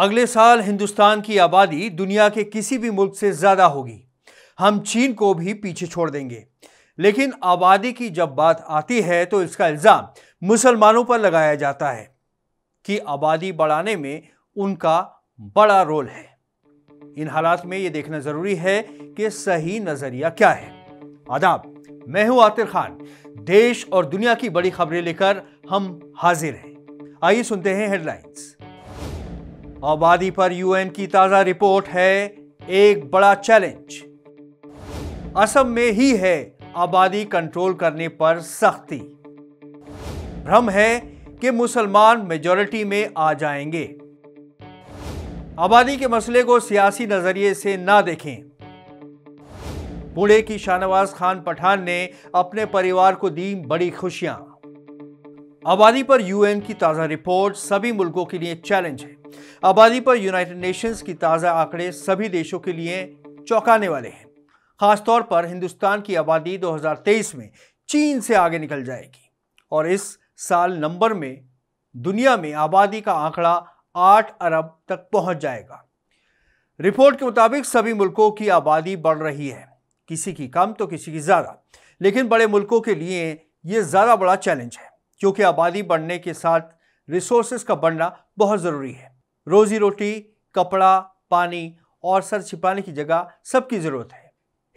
अगले साल हिंदुस्तान की आबादी दुनिया के किसी भी मुल्क से ज़्यादा होगी हम चीन को भी पीछे छोड़ देंगे लेकिन आबादी की जब बात आती है तो इसका इल्ज़ाम मुसलमानों पर लगाया जाता है कि आबादी बढ़ाने में उनका बड़ा रोल है इन हालात में ये देखना ज़रूरी है कि सही नज़रिया क्या है आदाब मैं हूं आतिर खान देश और दुनिया की बड़ी खबरें लेकर हम हाजिर हैं आइए सुनते हैं हेडलाइंस आबादी पर यूएन की ताजा रिपोर्ट है एक बड़ा चैलेंज असम में ही है आबादी कंट्रोल करने पर सख्ती भ्रम है कि मुसलमान मेजोरिटी में आ जाएंगे आबादी के मसले को सियासी नजरिए से ना देखें पुणे की शाहनवाज खान पठान ने अपने परिवार को दी बड़ी खुशियां आबादी पर यूएन की ताजा रिपोर्ट सभी मुल्कों के लिए चैलेंज है आबादी पर यूनाइटेड नेशंस की ताज़ा आंकड़े सभी देशों के लिए चौंकाने वाले हैं खासतौर पर हिंदुस्तान की आबादी 2023 में चीन से आगे निकल जाएगी और इस साल नंबर में दुनिया में आबादी का आंकड़ा आठ अरब तक पहुंच जाएगा रिपोर्ट के मुताबिक सभी मुल्कों की आबादी बढ़ रही है किसी की कम तो किसी की ज़्यादा लेकिन बड़े मुल्कों के लिए ये ज़्यादा बड़ा चैलेंज है क्योंकि आबादी बढ़ने के साथ रिसोर्सेस का बढ़ना बहुत ज़रूरी है रोजी रोटी कपड़ा पानी और सर छिपाने की जगह सबकी ज़रूरत है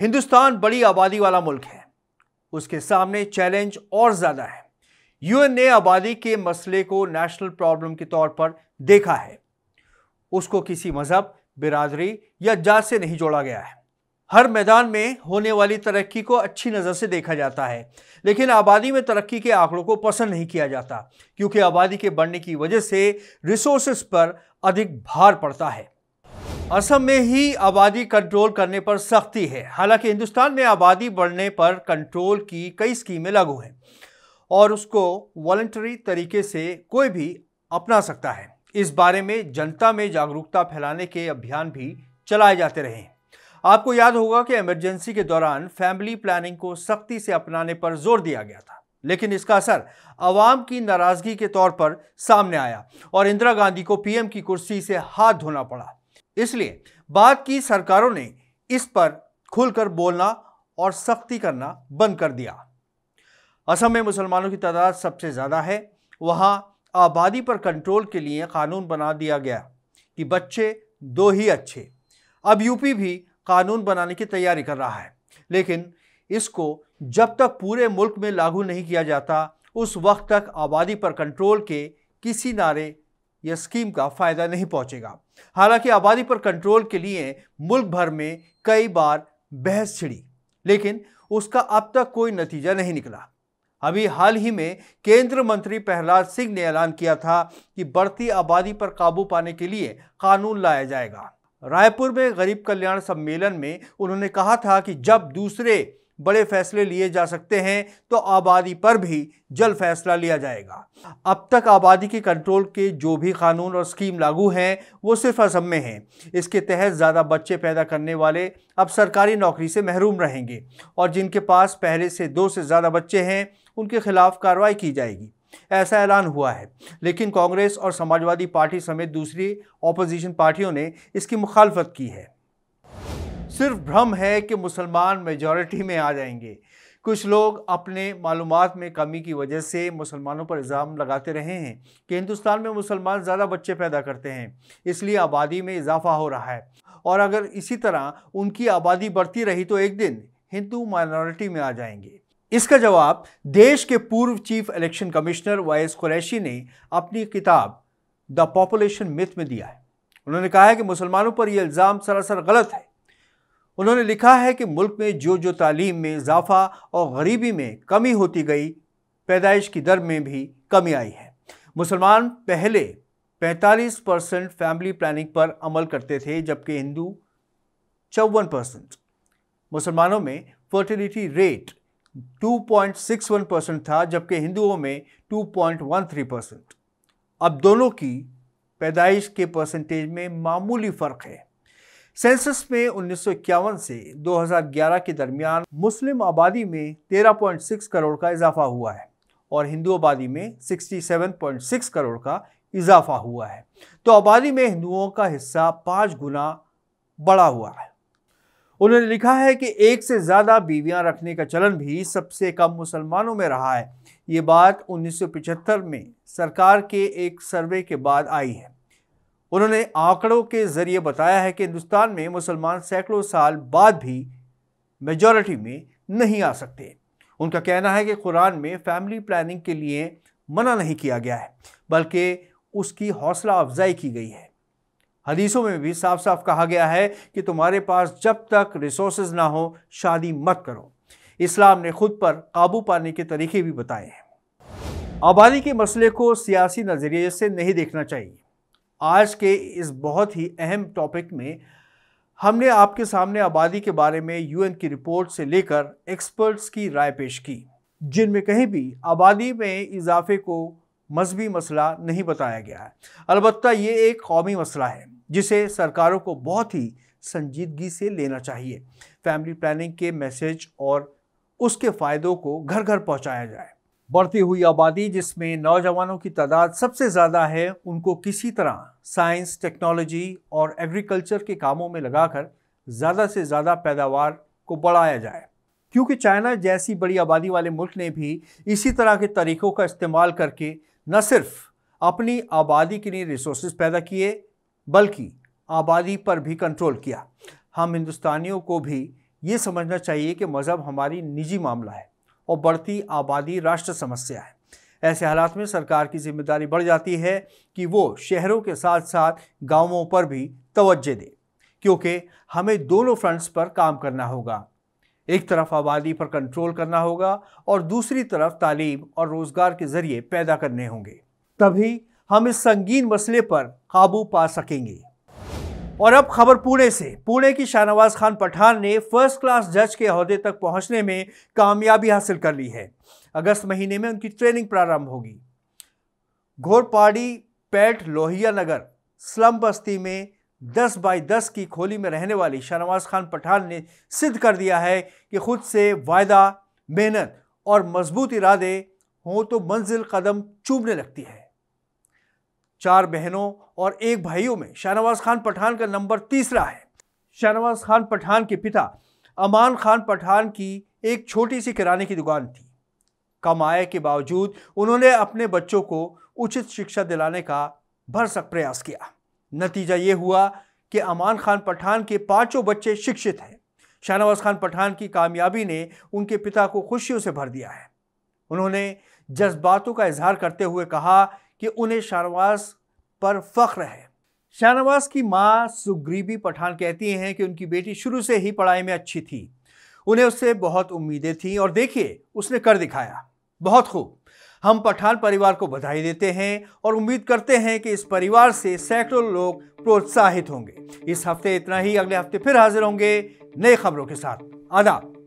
हिंदुस्तान बड़ी आबादी वाला मुल्क है उसके सामने चैलेंज और ज़्यादा है यूएन ने आबादी के मसले को नेशनल प्रॉब्लम के तौर पर देखा है उसको किसी मज़हब बिरादरी या जात से नहीं जोड़ा गया है हर मैदान में होने वाली तरक्की को अच्छी नज़र से देखा जाता है लेकिन आबादी में तरक्की के आंकड़ों को पसंद नहीं किया जाता क्योंकि आबादी के बढ़ने की वजह से रिसोर्स पर अधिक भार पड़ता है असम में ही आबादी कंट्रोल करने पर सख्ती है हालांकि हिंदुस्तान में आबादी बढ़ने पर कंट्रोल की कई स्कीमें लागू हैं और उसको वॉल्ट्री तरीके से कोई भी अपना सकता है इस बारे में जनता में जागरूकता फैलाने के अभियान भी चलाए जाते रहे आपको याद होगा कि इमरजेंसी के दौरान फैमिली प्लानिंग को सख्ती से अपनाने पर जोर दिया गया था लेकिन इसका असर अवाम की नाराजगी के तौर पर सामने आया और इंदिरा गांधी को पीएम की कुर्सी से हाथ धोना पड़ा इसलिए बाद की सरकारों ने इस पर खुलकर बोलना और सख्ती करना बंद कर दिया असम में मुसलमानों की तादाद सबसे ज़्यादा है वहाँ आबादी पर कंट्रोल के लिए कानून बना दिया गया कि बच्चे दो ही अच्छे अब यूपी भी कानून बनाने की तैयारी कर रहा है लेकिन इसको जब तक पूरे मुल्क में लागू नहीं किया जाता उस वक्त तक आबादी पर कंट्रोल के किसी नारे यह स्कीम का फ़ायदा नहीं पहुंचेगा हालांकि आबादी पर कंट्रोल के लिए मुल्क भर में कई बार बहस छिड़ी लेकिन उसका अब तक कोई नतीजा नहीं निकला अभी हाल ही में केंद्र मंत्री प्रहलाद सिंह ने ऐलान किया था कि बढ़ती आबादी पर काबू पाने के लिए कानून लाया जाएगा रायपुर में गरीब कल्याण सम्मेलन में उन्होंने कहा था कि जब दूसरे बड़े फैसले लिए जा सकते हैं तो आबादी पर भी जल्द फैसला लिया जाएगा अब तक आबादी के कंट्रोल के जो भी कानून और स्कीम लागू हैं वो सिर्फ असम में हैं इसके तहत ज़्यादा बच्चे पैदा करने वाले अब सरकारी नौकरी से महरूम रहेंगे और जिनके पास पहले से दो से ज़्यादा बच्चे हैं उनके खिलाफ कार्रवाई की जाएगी ऐसा ऐलान हुआ है लेकिन कांग्रेस और समाजवादी पार्टी समेत दूसरी ऑपोजिशन पार्टियों ने इसकी मुखालफत की है सिर्फ भ्रम है कि मुसलमान मेजॉरिटी में आ जाएंगे कुछ लोग अपने मालूम में कमी की वजह से मुसलमानों पर इल्ज़ाम लगाते रहे हैं कि हिंदुस्तान में मुसलमान ज़्यादा बच्चे पैदा करते हैं इसलिए आबादी में इजाफा हो रहा है और अगर इसी तरह उनकी आबादी बढ़ती रही तो एक दिन हिंदू माइनॉरिटी में आ जाएंगे इसका जवाब देश के पूर्व chief election commissioner Y S Qureshi ने अपनी किताब द पॉपुलेशन मिथ में दिया है उन्होंने कहा है कि मुसलमानों पर यह इल्ज़ाम सरासर गलत है उन्होंने लिखा है कि मुल्क में जो जो तालीम में इजाफा और गरीबी में कमी होती गई पैदाइश की दर में भी कमी आई है मुसलमान पहले 45 परसेंट फैमिली प्लानिंग पर अमल करते थे जबकि हिंदू चौवन परसेंट मुसलमानों में फर्टिलिटी रेट 2.61 परसेंट था जबकि हिंदुओं में 2.13 परसेंट अब दोनों की पैदाइश के परसेंटेज में मामूली फ़र्क है सेंसस में उन्नीस से 2011 के दरमियान मुस्लिम आबादी में 13.6 करोड़ का इजाफा हुआ है और हिंदू आबादी में 67.6 करोड़ का इजाफा हुआ है तो आबादी में हिंदुओं का हिस्सा पाँच गुना बढ़ा हुआ है उन्होंने लिखा है कि एक से ज़्यादा बीवियां रखने का चलन भी सबसे कम मुसलमानों में रहा है ये बात 1975 में सरकार के एक सर्वे के बाद आई है उन्होंने आंकड़ों के ज़रिए बताया है कि हिंदुस्तान में मुसलमान सैकड़ों साल बाद भी मेजॉरिटी में नहीं आ सकते उनका कहना है कि कुरान में फैमिली प्लानिंग के लिए मना नहीं किया गया है बल्कि उसकी हौसला अफजाई की गई है हदीसों में भी साफ साफ कहा गया है कि तुम्हारे पास जब तक रिसोर्स ना हो शादी मत करो इस्लाम ने खुद पर काबू पाने के तरीके भी बताए हैं आबादी के मसले को सियासी नज़रिए से नहीं देखना चाहिए आज के इस बहुत ही अहम टॉपिक में हमने आपके सामने आबादी के बारे में यूएन की रिपोर्ट से लेकर एक्सपर्ट्स की राय पेश की जिनमें कहीं भी आबादी में इजाफे को मजहबी मसला नहीं बताया गया है अलबत् ये एक कौमी मसला है जिसे सरकारों को बहुत ही संजीदगी से लेना चाहिए फैमिली प्लानिंग के मैसेज और उसके फ़ायदों को घर घर पहुंचाया जाए बढ़ती हुई आबादी जिसमें नौजवानों की तादाद सबसे ज़्यादा है उनको किसी तरह साइंस टेक्नोलॉजी और एग्रीकल्चर के कामों में लगाकर ज़्यादा से ज़्यादा पैदावार को बढ़ाया जाए क्योंकि चाइना जैसी बड़ी आबादी वाले मुल्क ने भी इसी तरह के तरीक़ों का इस्तेमाल करके न सिर्फ अपनी आबादी के लिए रिसोर्स पैदा किए बल्कि आबादी पर भी कंट्रोल किया हम हिंदुस्तानियों को भी ये समझना चाहिए कि मज़हब हमारी निजी मामला है और बढ़ती आबादी राष्ट्र समस्या है ऐसे हालात में सरकार की जिम्मेदारी बढ़ जाती है कि वो शहरों के साथ साथ गांवों पर भी तवज्जो दे क्योंकि हमें दोनों फ्रंट्स पर काम करना होगा एक तरफ आबादी पर कंट्रोल करना होगा और दूसरी तरफ तालीम और रोज़गार के ज़रिए पैदा करने होंगे तभी हम इस संगीन मसले पर काबू पा सकेंगे और अब खबर पुणे से पुणे की शाहनवाज खान पठान ने फर्स्ट क्लास जज के अहदे तक पहुंचने में कामयाबी हासिल कर ली है अगस्त महीने में उनकी ट्रेनिंग प्रारंभ होगी घोरपाड़ी पैठ लोहिया नगर स्लम बस्ती में दस बाई दस की खोली में रहने वाली शाहनवाज खान पठान ने सिद्ध कर दिया है कि खुद से वायदा मेहनत और मजबूत इरादे हों तो मंजिल कदम चूमने लगती है चार बहनों और एक भाइयों में शाहनवाज खान पठान का नंबर तीसरा है शाहनवाज खान पठान के पिता अमान खान पठान की एक छोटी सी किराने की दुकान थी कम आय के बावजूद उन्होंने अपने बच्चों को उचित शिक्षा दिलाने का भरसक प्रयास किया नतीजा ये हुआ कि अमान खान पठान के पांचों बच्चे शिक्षित हैं शाहनवाज खान पठान की कामयाबी ने उनके पिता को खुशियों से भर दिया है उन्होंने जज्बातों का इजहार करते हुए कहा कि उन्हें शाहनवाज पर फख्र है शाहनवाज की माँ सुग्रीबी पठान कहती हैं कि उनकी बेटी शुरू से ही पढ़ाई में अच्छी थी उन्हें उससे बहुत उम्मीदें थीं और देखिए उसने कर दिखाया बहुत खूब हम पठान परिवार को बधाई देते हैं और उम्मीद करते हैं कि इस परिवार से सैकड़ों लोग प्रोत्साहित होंगे इस हफ्ते इतना ही अगले हफ्ते फिर हाजिर होंगे नए खबरों के साथ आदाब